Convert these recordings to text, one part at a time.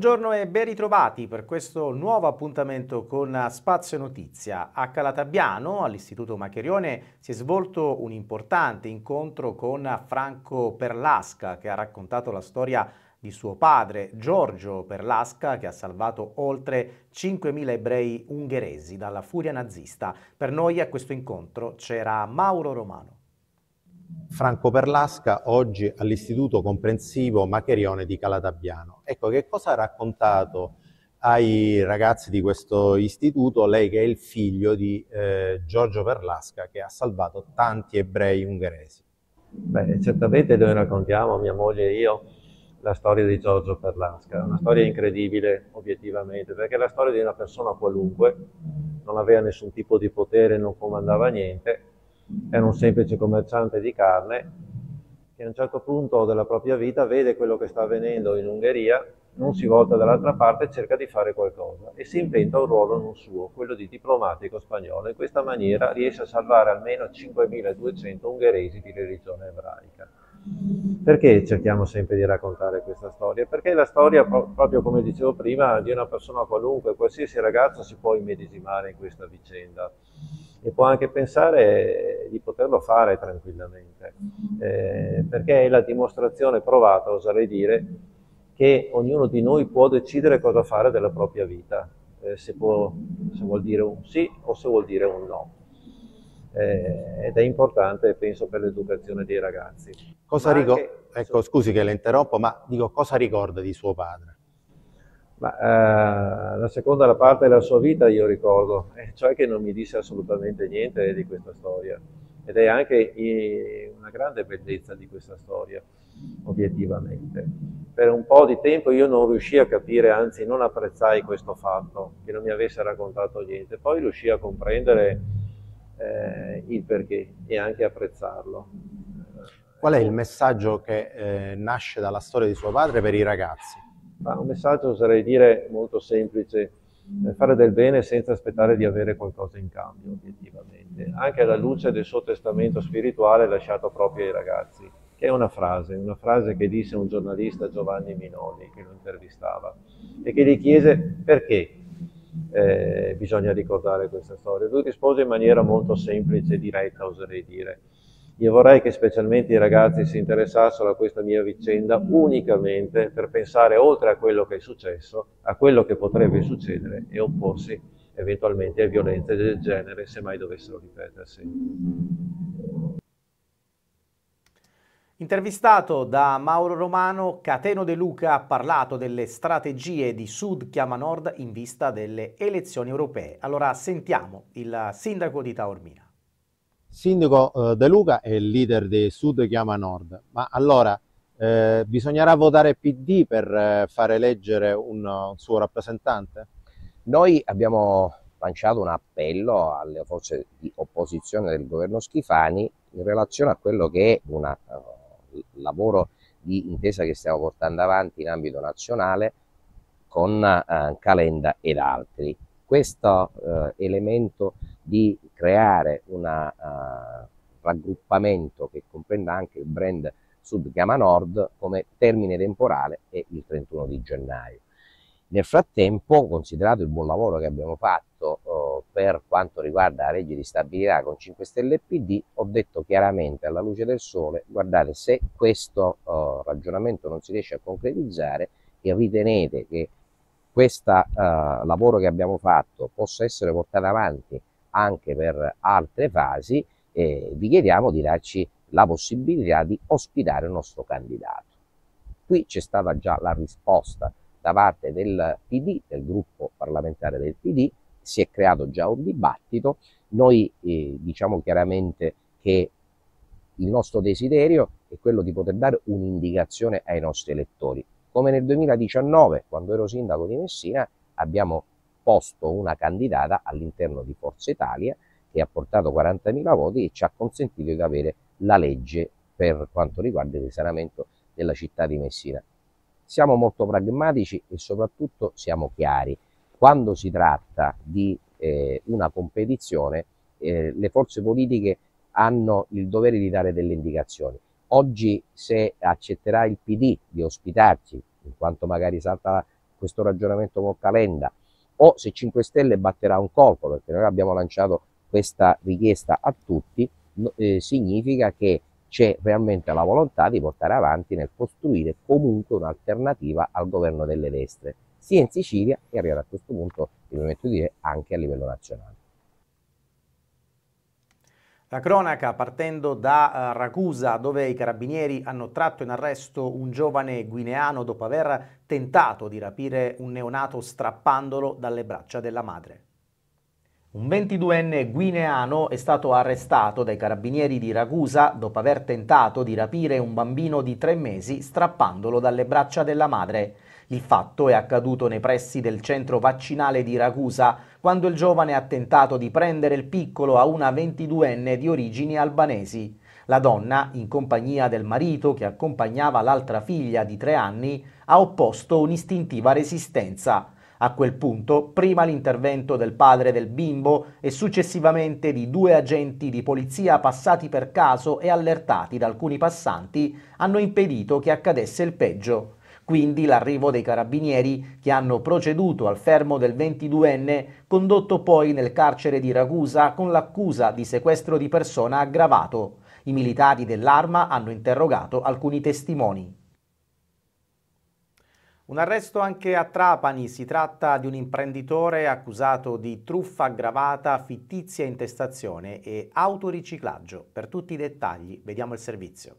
Buongiorno e ben ritrovati per questo nuovo appuntamento con Spazio Notizia. A Calatabiano, all'Istituto Maccherione, si è svolto un importante incontro con Franco Perlasca che ha raccontato la storia di suo padre Giorgio Perlasca che ha salvato oltre 5.000 ebrei ungheresi dalla furia nazista. Per noi a questo incontro c'era Mauro Romano. Franco Perlasca, oggi all'Istituto Comprensivo Macherione di Calatabiano. Ecco, che cosa ha raccontato ai ragazzi di questo istituto lei che è il figlio di eh, Giorgio Perlasca che ha salvato tanti ebrei ungheresi? Beh, certamente noi raccontiamo, mia moglie e io, la storia di Giorgio Perlasca, una storia incredibile obiettivamente, perché è la storia di una persona qualunque, non aveva nessun tipo di potere, non comandava niente, era un semplice commerciante di carne che a un certo punto della propria vita vede quello che sta avvenendo in Ungheria, non si volta dall'altra parte e cerca di fare qualcosa e si inventa un ruolo non suo, quello di diplomatico spagnolo. In questa maniera riesce a salvare almeno 5.200 ungheresi di religione ebraica. Perché cerchiamo sempre di raccontare questa storia? Perché la storia, proprio come dicevo prima, di una persona qualunque, qualsiasi ragazzo si può immedesimare in questa vicenda e può anche pensare di poterlo fare tranquillamente, mm-hmm. eh, perché è la dimostrazione provata, oserei dire, che ognuno di noi può decidere cosa fare della propria vita, eh, se, può, se vuol dire un sì o se vuol dire un no. Eh, ed è importante, penso, per l'educazione dei ragazzi. Cosa ricorda? Ecco, scusi che la interrompo, ma dico cosa ricorda di suo padre? Ma eh, la seconda la parte della sua vita io ricordo, eh, cioè che non mi disse assolutamente niente di questa storia. Ed è anche una grande bellezza di questa storia, obiettivamente. Per un po' di tempo io non riuscii a capire, anzi non apprezzai questo fatto, che non mi avesse raccontato niente. Poi riuscii a comprendere eh, il perché e anche apprezzarlo. Qual è il messaggio che eh, nasce dalla storia di suo padre per i ragazzi? Ma un messaggio oserei dire molto semplice, eh, fare del bene senza aspettare di avere qualcosa in cambio, obiettivamente, anche alla luce del suo testamento spirituale lasciato proprio ai ragazzi, che è una frase, una frase che disse un giornalista Giovanni Minoli, che lo intervistava, e che gli chiese perché eh, bisogna ricordare questa storia. Lui rispose in maniera molto semplice, e diretta, oserei dire, io vorrei che specialmente i ragazzi si interessassero a questa mia vicenda unicamente per pensare oltre a quello che è successo, a quello che potrebbe succedere e opporsi eventualmente a violenze del genere se mai dovessero ripetersi. Intervistato da Mauro Romano, Cateno De Luca ha parlato delle strategie di Sud Chiama Nord in vista delle elezioni europee. Allora sentiamo il sindaco di Taormina. Sindaco eh, De Luca è il leader del Sud, chiama Nord, ma allora eh, bisognerà votare PD per eh, fare eleggere un, un suo rappresentante? Noi abbiamo lanciato un appello alle forze di opposizione del governo Schifani in relazione a quello che è un uh, eh, lavoro di intesa che stiamo portando avanti in ambito nazionale con uh, Calenda ed altri. Questo uh, elemento di creare un uh, eh, raggruppamento che comprenda anche il brand Sud Gamma Nord come termine temporale è il 31 di gennaio. Nel frattempo, considerato il buon lavoro che abbiamo fatto eh, per quanto riguarda la legge di stabilità con 5 Stelle e PD, ho detto chiaramente alla luce del sole, guardate, se questo eh, ragionamento non si riesce a concretizzare e ritenete che questo eh, lavoro che abbiamo fatto possa essere portato avanti anche per altre fasi e vi chiediamo di darci la possibilità di ospitare il nostro candidato. Qui c'è stata già la risposta da parte del PD, del gruppo parlamentare del PD, si è creato già un dibattito, noi eh, diciamo chiaramente che il nostro desiderio è quello di poter dare un'indicazione ai nostri elettori. Come nel 2019, quando ero sindaco di Messina, abbiamo posto una candidata all'interno di Forza Italia che ha portato 40.000 voti e ci ha consentito di avere la legge per quanto riguarda il risanamento della città di Messina. Siamo molto pragmatici e soprattutto siamo chiari. Quando si tratta di eh, una competizione, eh, le forze politiche hanno il dovere di dare delle indicazioni. Oggi se accetterà il PD di ospitarci, in quanto magari salta questo ragionamento con Calenda, o se 5 Stelle batterà un colpo, perché noi abbiamo lanciato questa richiesta a tutti, eh, significa che c'è realmente la volontà di portare avanti nel costruire comunque un'alternativa al governo delle destre, sia in Sicilia che arrivare a questo punto, mi permetto di dire, anche a livello nazionale. La cronaca partendo da eh, Ragusa dove i carabinieri hanno tratto in arresto un giovane guineano dopo aver tentato di rapire un neonato strappandolo dalle braccia della madre. Un 22enne guineano è stato arrestato dai carabinieri di Ragusa dopo aver tentato di rapire un bambino di tre mesi strappandolo dalle braccia della madre. Il fatto è accaduto nei pressi del centro vaccinale di Ragusa, quando il giovane ha tentato di prendere il piccolo a una 22enne di origini albanesi. La donna, in compagnia del marito che accompagnava l'altra figlia di tre anni, ha opposto un'istintiva resistenza. A quel punto, prima l'intervento del padre del bimbo e successivamente di due agenti di polizia passati per caso e allertati da alcuni passanti, hanno impedito che accadesse il peggio quindi l'arrivo dei carabinieri che hanno proceduto al fermo del 22enne, condotto poi nel carcere di Ragusa con l'accusa di sequestro di persona aggravato. I militari dell'arma hanno interrogato alcuni testimoni. Un arresto anche a Trapani, si tratta di un imprenditore accusato di truffa aggravata, fittizia intestazione e autoriciclaggio. Per tutti i dettagli vediamo il servizio.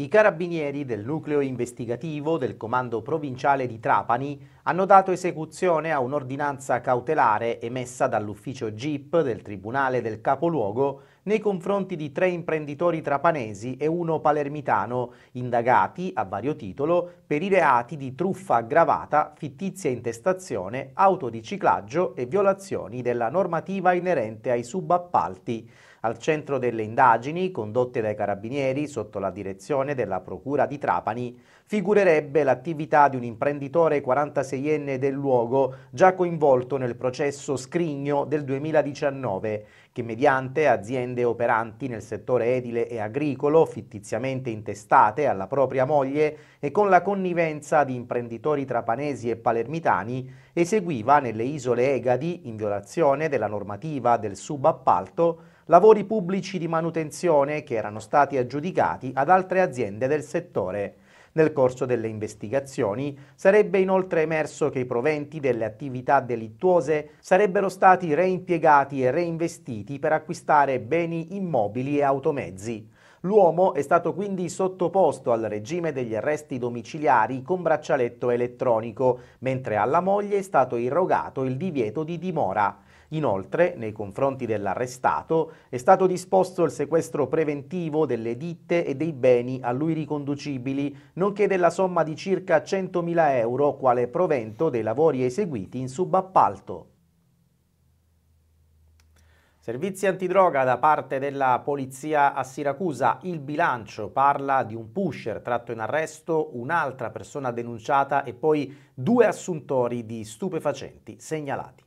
I carabinieri del nucleo investigativo del comando provinciale di Trapani hanno dato esecuzione a un'ordinanza cautelare emessa dall'ufficio GIP del Tribunale del Capoluogo nei confronti di tre imprenditori trapanesi e uno palermitano, indagati a vario titolo per i reati di truffa aggravata, fittizia intestazione, autoriciclaggio e violazioni della normativa inerente ai subappalti. Al centro delle indagini, condotte dai carabinieri sotto la direzione della Procura di Trapani, figurerebbe l'attività di un imprenditore 46enne del luogo già coinvolto nel processo Scrigno del 2019, che mediante aziende operanti nel settore edile e agricolo, fittiziamente intestate alla propria moglie e con la connivenza di imprenditori trapanesi e palermitani, eseguiva nelle isole Egadi, in violazione della normativa del subappalto, lavori pubblici di manutenzione che erano stati aggiudicati ad altre aziende del settore. Nel corso delle investigazioni sarebbe inoltre emerso che i proventi delle attività delittuose sarebbero stati reimpiegati e reinvestiti per acquistare beni immobili e automezzi. L'uomo è stato quindi sottoposto al regime degli arresti domiciliari con braccialetto elettronico, mentre alla moglie è stato irrogato il divieto di dimora. Inoltre, nei confronti dell'arrestato, è stato disposto il sequestro preventivo delle ditte e dei beni a lui riconducibili, nonché della somma di circa 100.000 euro quale provento dei lavori eseguiti in subappalto. Servizi antidroga da parte della polizia a Siracusa. Il bilancio parla di un pusher tratto in arresto, un'altra persona denunciata e poi due assuntori di stupefacenti segnalati.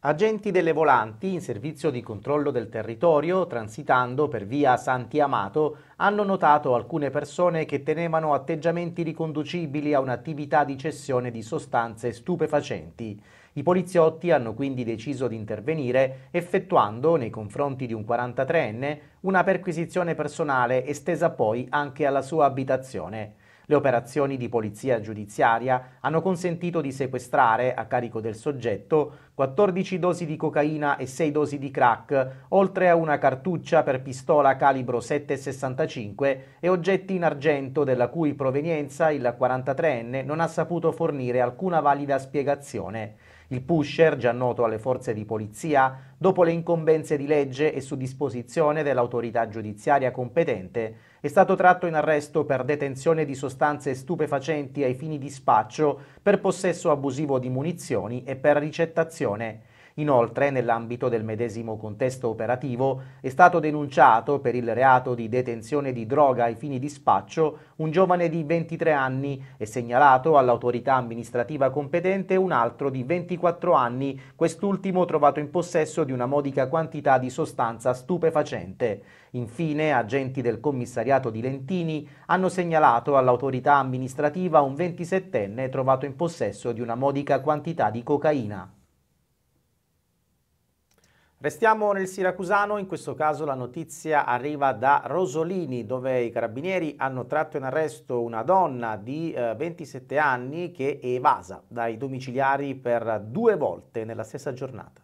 Agenti delle volanti in servizio di controllo del territorio, transitando per via Santi Amato, hanno notato alcune persone che tenevano atteggiamenti riconducibili a un'attività di cessione di sostanze stupefacenti. I poliziotti hanno quindi deciso di intervenire effettuando nei confronti di un 43enne una perquisizione personale estesa poi anche alla sua abitazione. Le operazioni di polizia giudiziaria hanno consentito di sequestrare, a carico del soggetto, 14 dosi di cocaina e 6 dosi di crack, oltre a una cartuccia per pistola calibro 7,65 e oggetti in argento della cui provenienza il 43enne non ha saputo fornire alcuna valida spiegazione. Il pusher, già noto alle forze di polizia, dopo le incombenze di legge e su disposizione dell'autorità giudiziaria competente, è stato tratto in arresto per detenzione di sostanze stupefacenti ai fini di spaccio, per possesso abusivo di munizioni e per ricettazione. Inoltre, nell'ambito del medesimo contesto operativo, è stato denunciato per il reato di detenzione di droga ai fini di spaccio un giovane di 23 anni e segnalato all'autorità amministrativa competente un altro di 24 anni, quest'ultimo trovato in possesso di una modica quantità di sostanza stupefacente. Infine, agenti del commissariato di Lentini hanno segnalato all'autorità amministrativa un 27enne trovato in possesso di una modica quantità di cocaina. Restiamo nel Siracusano, in questo caso la notizia arriva da Rosolini dove i carabinieri hanno tratto in arresto una donna di eh, 27 anni che è evasa dai domiciliari per due volte nella stessa giornata.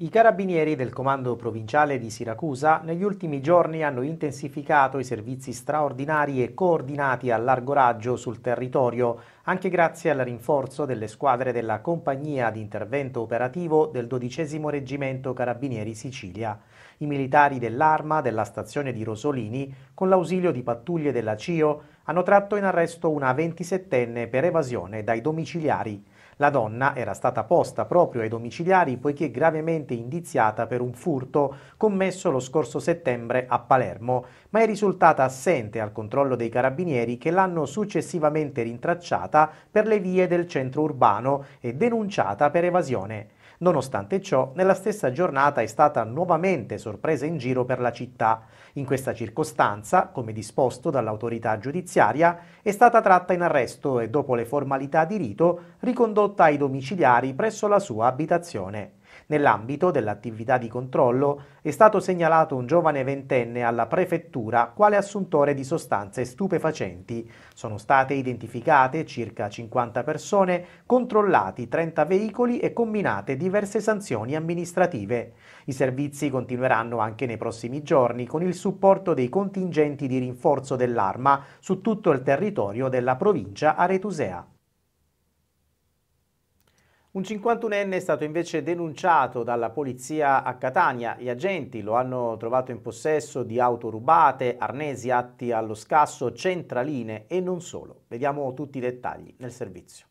I carabinieri del comando provinciale di Siracusa negli ultimi giorni hanno intensificato i servizi straordinari e coordinati a largo raggio sul territorio, anche grazie al rinforzo delle squadre della compagnia di intervento operativo del XII Reggimento Carabinieri Sicilia. I militari dell'Arma della stazione di Rosolini, con l'ausilio di pattuglie della CIO, hanno tratto in arresto una 27enne per evasione dai domiciliari. La donna era stata posta proprio ai domiciliari poiché gravemente indiziata per un furto commesso lo scorso settembre a Palermo, ma è risultata assente al controllo dei carabinieri che l'hanno successivamente rintracciata per le vie del centro urbano e denunciata per evasione. Nonostante ciò, nella stessa giornata è stata nuovamente sorpresa in giro per la città. In questa circostanza, come disposto dall'autorità giudiziaria, è stata tratta in arresto e dopo le formalità di rito ricondotta condotta ai domiciliari presso la sua abitazione. Nell'ambito dell'attività di controllo è stato segnalato un giovane ventenne alla prefettura quale assuntore di sostanze stupefacenti. Sono state identificate circa 50 persone, controllati 30 veicoli e combinate diverse sanzioni amministrative. I servizi continueranno anche nei prossimi giorni con il supporto dei contingenti di rinforzo dell'arma su tutto il territorio della provincia aretusea. Un 51enne è stato invece denunciato dalla polizia a Catania. Gli agenti lo hanno trovato in possesso di auto rubate, arnesi atti allo scasso, centraline e non solo. Vediamo tutti i dettagli nel servizio.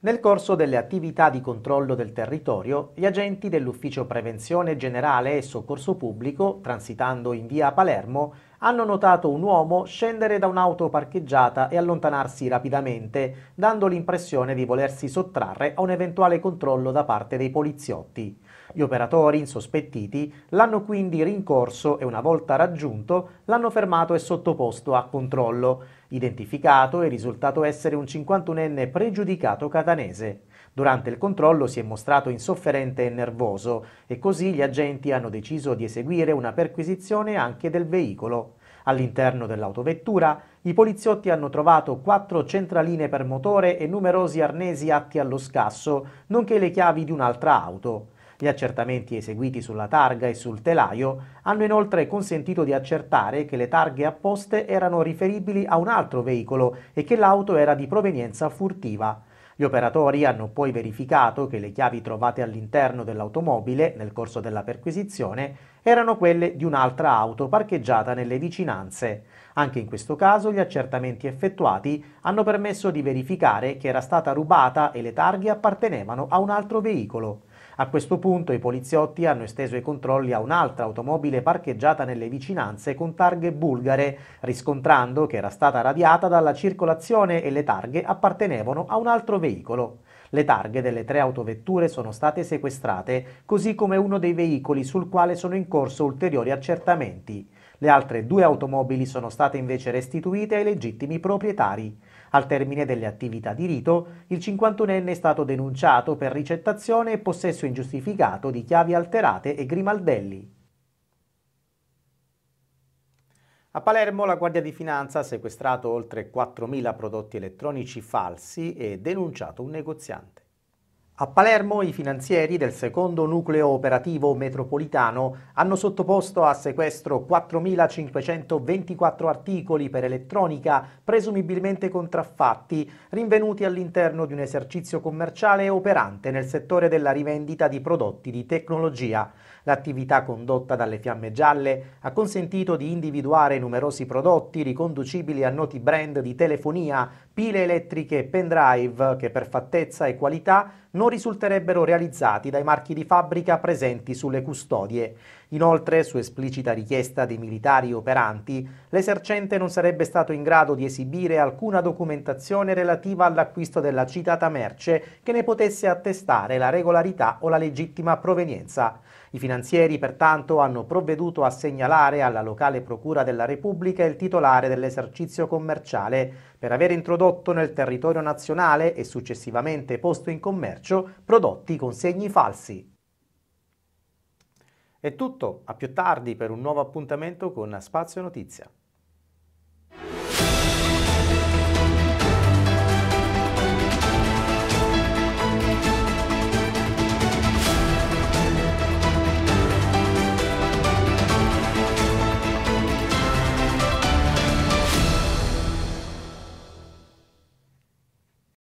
Nel corso delle attività di controllo del territorio, gli agenti dell'Ufficio Prevenzione Generale e Soccorso Pubblico, transitando in via Palermo, hanno notato un uomo scendere da un'auto parcheggiata e allontanarsi rapidamente, dando l'impressione di volersi sottrarre a un eventuale controllo da parte dei poliziotti. Gli operatori, insospettiti, l'hanno quindi rincorso e una volta raggiunto l'hanno fermato e sottoposto a controllo, identificato e risultato essere un 51enne pregiudicato catanese. Durante il controllo si è mostrato insofferente e nervoso e così gli agenti hanno deciso di eseguire una perquisizione anche del veicolo. All'interno dell'autovettura i poliziotti hanno trovato quattro centraline per motore e numerosi arnesi atti allo scasso, nonché le chiavi di un'altra auto. Gli accertamenti eseguiti sulla targa e sul telaio hanno inoltre consentito di accertare che le targhe apposte erano riferibili a un altro veicolo e che l'auto era di provenienza furtiva. Gli operatori hanno poi verificato che le chiavi trovate all'interno dell'automobile nel corso della perquisizione erano quelle di un'altra auto parcheggiata nelle vicinanze. Anche in questo caso gli accertamenti effettuati hanno permesso di verificare che era stata rubata e le targhe appartenevano a un altro veicolo. A questo punto i poliziotti hanno esteso i controlli a un'altra automobile parcheggiata nelle vicinanze con targhe bulgare, riscontrando che era stata radiata dalla circolazione e le targhe appartenevano a un altro veicolo. Le targhe delle tre autovetture sono state sequestrate, così come uno dei veicoli sul quale sono in corso ulteriori accertamenti. Le altre due automobili sono state invece restituite ai legittimi proprietari. Al termine delle attività di rito, il 51enne è stato denunciato per ricettazione e possesso ingiustificato di chiavi alterate e grimaldelli. A Palermo la Guardia di Finanza ha sequestrato oltre 4.000 prodotti elettronici falsi e denunciato un negoziante. A Palermo i finanzieri del secondo nucleo operativo metropolitano hanno sottoposto a sequestro 4.524 articoli per elettronica presumibilmente contraffatti, rinvenuti all'interno di un esercizio commerciale operante nel settore della rivendita di prodotti di tecnologia. L'attività condotta dalle fiamme gialle ha consentito di individuare numerosi prodotti riconducibili a noti brand di telefonia, pile elettriche e pendrive che per fattezza e qualità non risulterebbero realizzati dai marchi di fabbrica presenti sulle custodie. Inoltre, su esplicita richiesta dei militari operanti, l'esercente non sarebbe stato in grado di esibire alcuna documentazione relativa all'acquisto della citata merce che ne potesse attestare la regolarità o la legittima provenienza. I finanzieri pertanto hanno provveduto a segnalare alla locale Procura della Repubblica il titolare dell'esercizio commerciale per aver introdotto nel territorio nazionale e successivamente posto in commercio prodotti con segni falsi. È tutto, a più tardi per un nuovo appuntamento con Spazio Notizia.